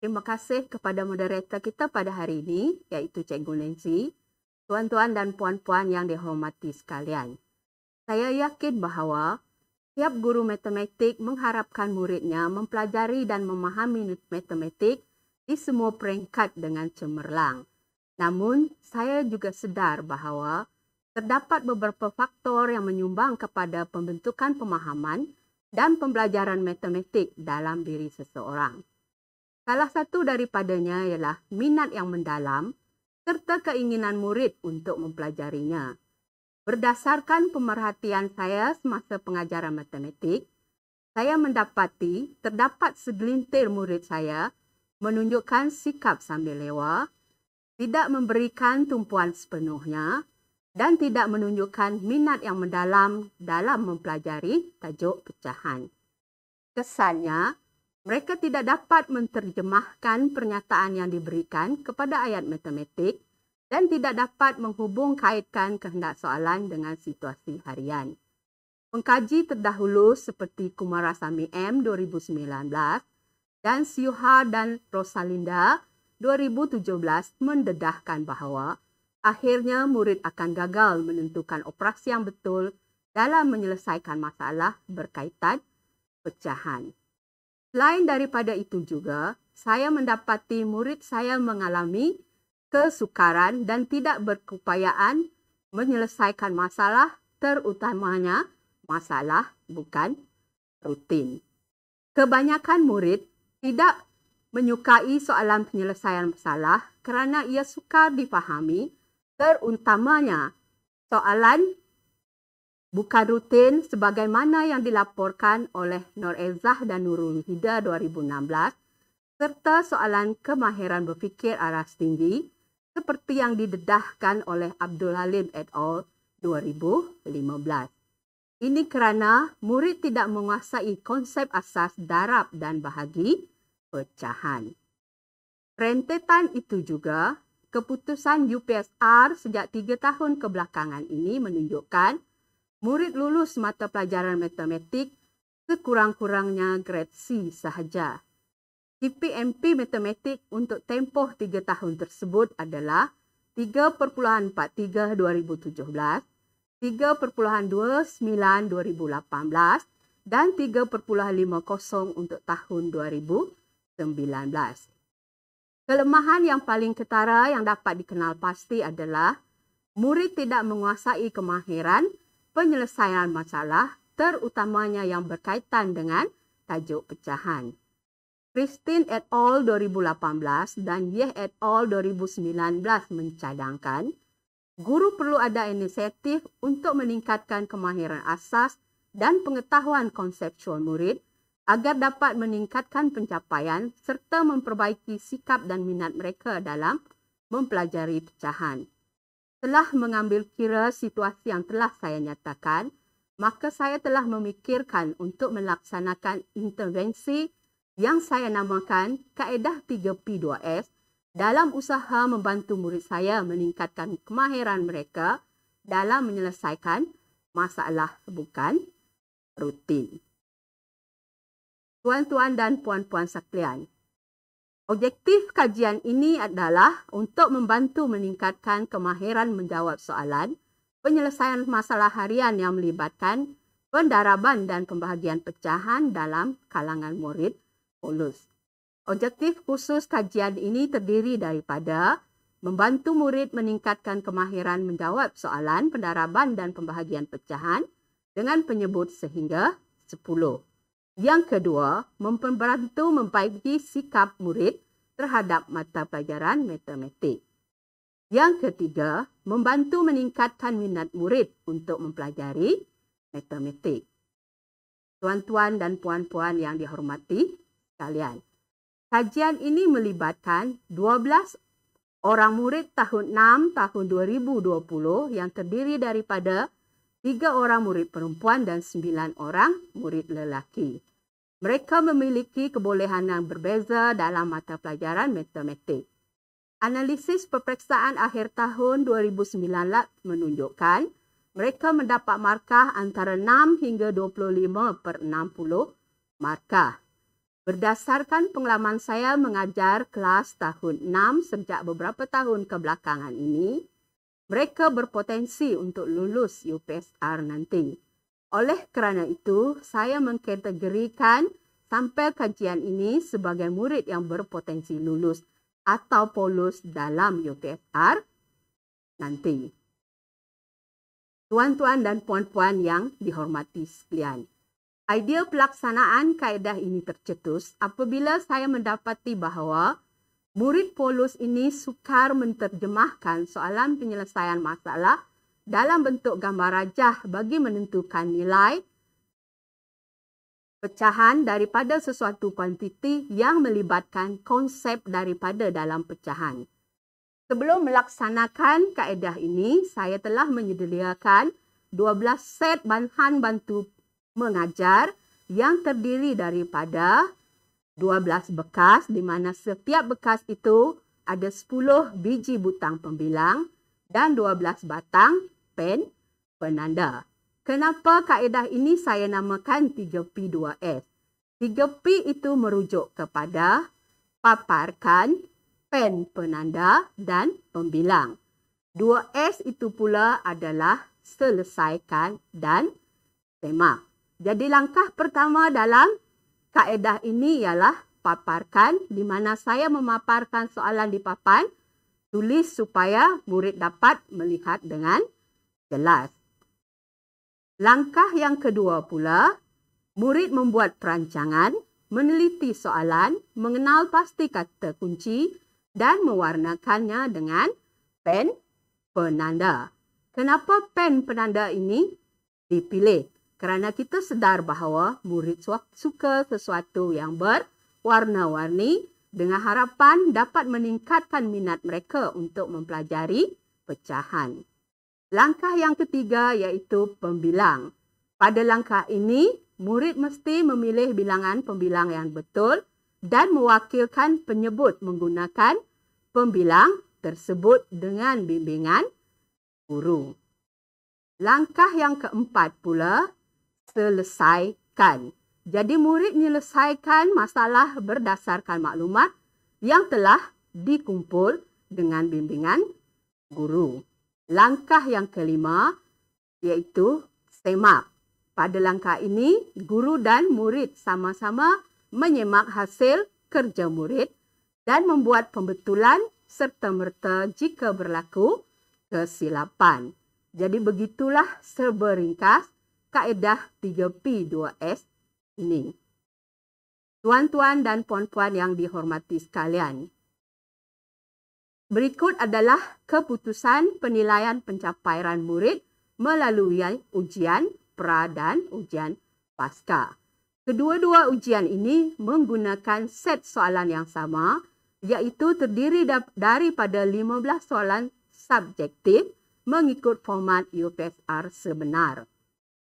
Terima kasih kepada moderator kita pada hari ini, iaitu Cikgu Nancy, tuan-tuan dan puan-puan yang dihormati sekalian. Saya yakin bahawa setiap guru matematik mengharapkan muridnya mempelajari dan memahami matematik di semua peringkat dengan cemerlang. Namun, saya juga sedar bahawa terdapat beberapa faktor yang menyumbang kepada pembentukan pemahaman dan pembelajaran matematik dalam diri seseorang. Salah satu daripadanya ialah minat yang mendalam serta keinginan murid untuk mempelajarinya. Berdasarkan pemerhatian saya semasa pengajaran matematik, saya mendapati terdapat segelintir murid saya menunjukkan sikap sambil lewa, tidak memberikan tumpuan sepenuhnya dan tidak menunjukkan minat yang mendalam dalam mempelajari tajuk pecahan. Kesannya, mereka tidak dapat menterjemahkan pernyataan yang diberikan kepada ayat matematik dan tidak dapat menghubung kaitkan kehendak soalan dengan situasi harian. Pengkaji terdahulu seperti Kumarasami M 2019 dan Siuha dan Rosalinda 2017 mendedahkan bahawa akhirnya murid akan gagal menentukan operasi yang betul dalam menyelesaikan masalah berkaitan pecahan. Selain daripada itu juga, saya mendapati murid saya mengalami kesukaran dan tidak berkeupayaan menyelesaikan masalah, terutamanya masalah bukan rutin. Kebanyakan murid tidak menyukai soalan penyelesaian masalah kerana ia sukar difahami, terutamanya soalan bukan rutin sebagaimana yang dilaporkan oleh Nur Ezzah dan Nurul Hida 2016 serta soalan kemahiran berfikir aras tinggi seperti yang didedahkan oleh Abdul Halim et al. 2015. Ini kerana murid tidak menguasai konsep asas darab dan bahagi pecahan. Rentetan itu juga, keputusan UPSR sejak tiga tahun kebelakangan ini menunjukkan murid lulus mata pelajaran matematik sekurang-kurangnya grade C sahaja. TPMP matematik untuk tempoh tiga tahun tersebut adalah 3.43 2017, 3.29 2018 dan 3.50 untuk tahun 2019. Kelemahan yang paling ketara yang dapat dikenal pasti adalah murid tidak menguasai kemahiran penyelesaian masalah terutamanya yang berkaitan dengan tajuk pecahan. Christine et al. 2018 dan Yeh et al. 2019 mencadangkan, guru perlu ada inisiatif untuk meningkatkan kemahiran asas dan pengetahuan konseptual murid agar dapat meningkatkan pencapaian serta memperbaiki sikap dan minat mereka dalam mempelajari pecahan. Setelah mengambil kira situasi yang telah saya nyatakan, maka saya telah memikirkan untuk melaksanakan intervensi yang saya namakan kaedah 3P2S dalam usaha membantu murid saya meningkatkan kemahiran mereka dalam menyelesaikan masalah bukan rutin. Tuan-tuan dan puan-puan sekalian, Objektif kajian ini adalah untuk membantu meningkatkan kemahiran menjawab soalan, penyelesaian masalah harian yang melibatkan pendaraban dan pembahagian pecahan dalam kalangan murid polus. Objektif khusus kajian ini terdiri daripada membantu murid meningkatkan kemahiran menjawab soalan pendaraban dan pembahagian pecahan dengan penyebut sehingga 10. Yang kedua, membantu membaiki sikap murid terhadap mata pelajaran matematik. Yang ketiga, membantu meningkatkan minat murid untuk mempelajari matematik. Tuan-tuan dan puan-puan yang dihormati sekalian. Kajian ini melibatkan 12 orang murid tahun 6 tahun 2020 yang terdiri daripada tiga orang murid perempuan dan sembilan orang murid lelaki. Mereka memiliki kebolehan yang berbeza dalam mata pelajaran matematik. Analisis peperiksaan akhir tahun 2009 menunjukkan mereka mendapat markah antara 6 hingga 25 per 60 markah. Berdasarkan pengalaman saya mengajar kelas tahun 6 sejak beberapa tahun kebelakangan ini, mereka berpotensi untuk lulus UPSR nanti. Oleh kerana itu, saya mengkategorikan sampel kajian ini sebagai murid yang berpotensi lulus atau polos dalam UPSR nanti. Tuan-tuan dan puan-puan yang dihormati sekalian. Idea pelaksanaan kaedah ini tercetus apabila saya mendapati bahawa Murid Paulus ini sukar menterjemahkan soalan penyelesaian masalah dalam bentuk gambar rajah bagi menentukan nilai pecahan daripada sesuatu kuantiti yang melibatkan konsep daripada dalam pecahan. Sebelum melaksanakan kaedah ini, saya telah menyediakan 12 set bahan bantu mengajar yang terdiri daripada 12 bekas di mana setiap bekas itu ada 10 biji butang pembilang dan 12 batang pen penanda. Kenapa kaedah ini saya namakan 3P2S? 3P itu merujuk kepada paparkan, pen penanda dan pembilang. 2S itu pula adalah selesaikan dan semak. Jadi langkah pertama dalam kaedah ini ialah paparkan di mana saya memaparkan soalan di papan tulis supaya murid dapat melihat dengan jelas. Langkah yang kedua pula, murid membuat perancangan, meneliti soalan, mengenal pasti kata kunci dan mewarnakannya dengan pen penanda. Kenapa pen penanda ini dipilih? kerana kita sedar bahawa murid suka sesuatu yang berwarna-warni dengan harapan dapat meningkatkan minat mereka untuk mempelajari pecahan. Langkah yang ketiga iaitu pembilang. Pada langkah ini, murid mesti memilih bilangan pembilang yang betul dan mewakilkan penyebut menggunakan pembilang tersebut dengan bimbingan guru. Langkah yang keempat pula selesaikan. Jadi murid menyelesaikan masalah berdasarkan maklumat yang telah dikumpul dengan bimbingan guru. Langkah yang kelima iaitu semak. Pada langkah ini, guru dan murid sama-sama menyemak hasil kerja murid dan membuat pembetulan serta merta jika berlaku kesilapan. Jadi begitulah seberingkas kaedah 3P2S ini. Tuan-tuan dan puan-puan yang dihormati sekalian. Berikut adalah keputusan penilaian pencapaian murid melalui ujian pra dan ujian pasca. Kedua-dua ujian ini menggunakan set soalan yang sama iaitu terdiri daripada 15 soalan subjektif mengikut format UPSR sebenar.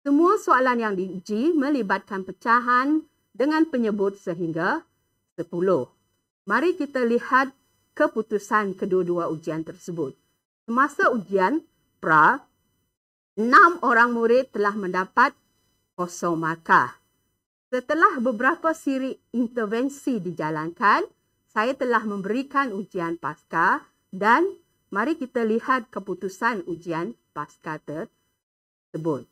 Semua soalan yang diuji melibatkan pecahan dengan penyebut sehingga 10. Mari kita lihat keputusan kedua-dua ujian tersebut. Semasa ujian pra, enam orang murid telah mendapat kosong markah. Setelah beberapa siri intervensi dijalankan, saya telah memberikan ujian pasca dan mari kita lihat keputusan ujian pasca tersebut.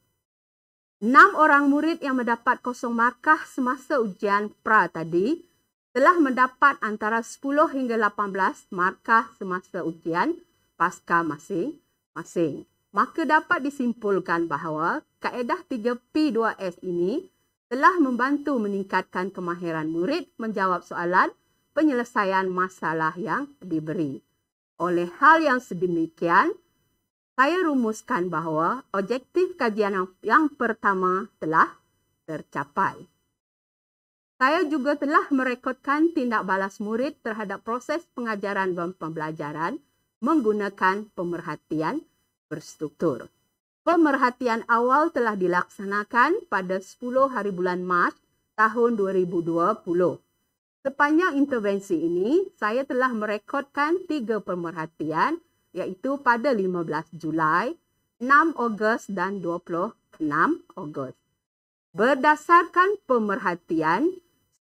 Enam orang murid yang mendapat kosong markah semasa ujian pra tadi telah mendapat antara 10 hingga 18 markah semasa ujian pasca masing-masing. Maka dapat disimpulkan bahawa kaedah 3P2S ini telah membantu meningkatkan kemahiran murid menjawab soalan penyelesaian masalah yang diberi. Oleh hal yang sedemikian, saya rumuskan bahawa objektif kajian yang pertama telah tercapai. Saya juga telah merekodkan tindak balas murid terhadap proses pengajaran dan pembelajaran menggunakan pemerhatian berstruktur. Pemerhatian awal telah dilaksanakan pada 10 hari bulan Mac tahun 2020. Sepanjang intervensi ini, saya telah merekodkan tiga pemerhatian iaitu pada 15 Julai, 6 Ogos dan 26 Ogos. Berdasarkan pemerhatian,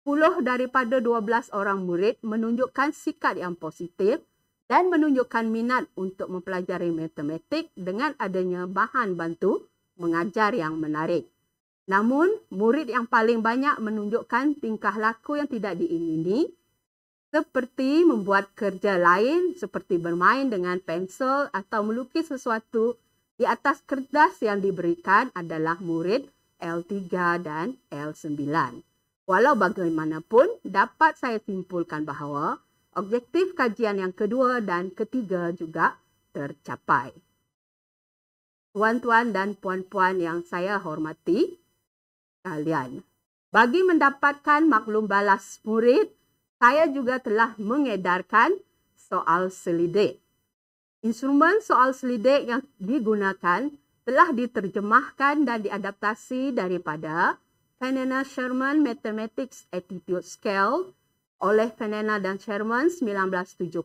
10 daripada 12 orang murid menunjukkan sikap yang positif dan menunjukkan minat untuk mempelajari matematik dengan adanya bahan bantu mengajar yang menarik. Namun, murid yang paling banyak menunjukkan tingkah laku yang tidak diingini seperti membuat kerja lain seperti bermain dengan pensel atau melukis sesuatu di atas kertas yang diberikan adalah murid L3 dan L9. Walau bagaimanapun dapat saya simpulkan bahawa objektif kajian yang kedua dan ketiga juga tercapai. Tuan-tuan dan puan-puan yang saya hormati, kalian. Bagi mendapatkan maklum balas murid saya juga telah mengedarkan soal selidik. Instrumen soal selidik yang digunakan telah diterjemahkan dan diadaptasi daripada Penena Sherman Mathematics Attitude Scale oleh Penena dan Sherman 1976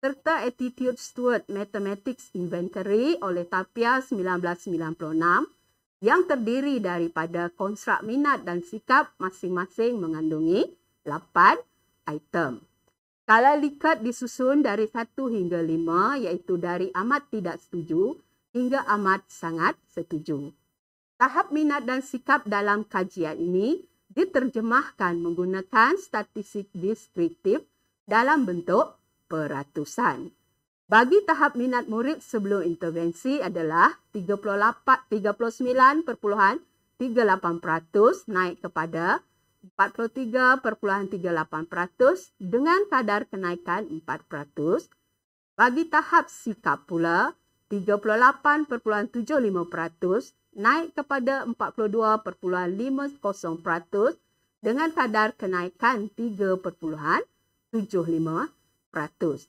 serta Attitude stewart Mathematics Inventory oleh Tapia 1996 yang terdiri daripada konstrak minat dan sikap masing-masing mengandungi lapan item. Kalau likat disusun dari satu hingga lima iaitu dari amat tidak setuju hingga amat sangat setuju. Tahap minat dan sikap dalam kajian ini diterjemahkan menggunakan statistik deskriptif dalam bentuk peratusan. Bagi tahap minat murid sebelum intervensi adalah 38 39.38% naik kepada 43.38% dengan kadar kenaikan 4%. Bagi tahap sikap pula, 38.75% naik kepada 42.50% dengan kadar kenaikan 3.75%.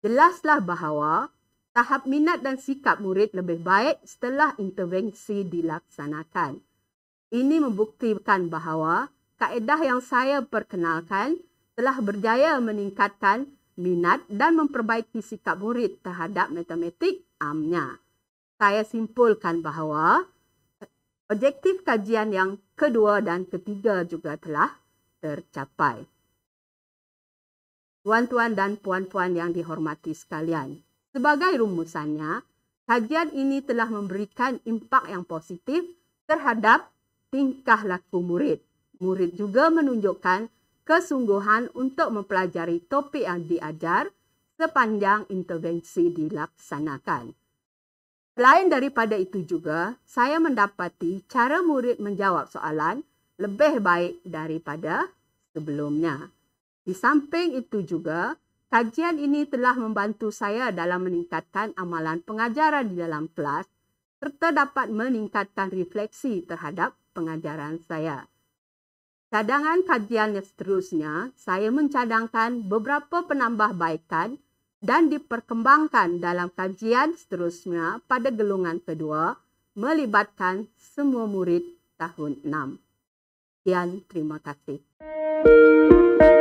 Jelaslah bahawa tahap minat dan sikap murid lebih baik setelah intervensi dilaksanakan. Ini membuktikan bahawa kaedah yang saya perkenalkan telah berjaya meningkatkan minat dan memperbaiki sikap murid terhadap matematik amnya. Saya simpulkan bahawa objektif kajian yang kedua dan ketiga juga telah tercapai. Tuan-tuan dan puan-puan yang dihormati sekalian, sebagai rumusannya, kajian ini telah memberikan impak yang positif terhadap tingkah laku murid. Murid juga menunjukkan kesungguhan untuk mempelajari topik yang diajar sepanjang intervensi dilaksanakan. Selain daripada itu juga, saya mendapati cara murid menjawab soalan lebih baik daripada sebelumnya. Di samping itu juga, kajian ini telah membantu saya dalam meningkatkan amalan pengajaran di dalam kelas serta dapat meningkatkan refleksi terhadap pengajaran saya. Cadangan kajian yang seterusnya, saya mencadangkan beberapa penambahbaikan dan diperkembangkan dalam kajian seterusnya pada gelungan kedua melibatkan semua murid tahun 6. Sekian, terima kasih. Thank you.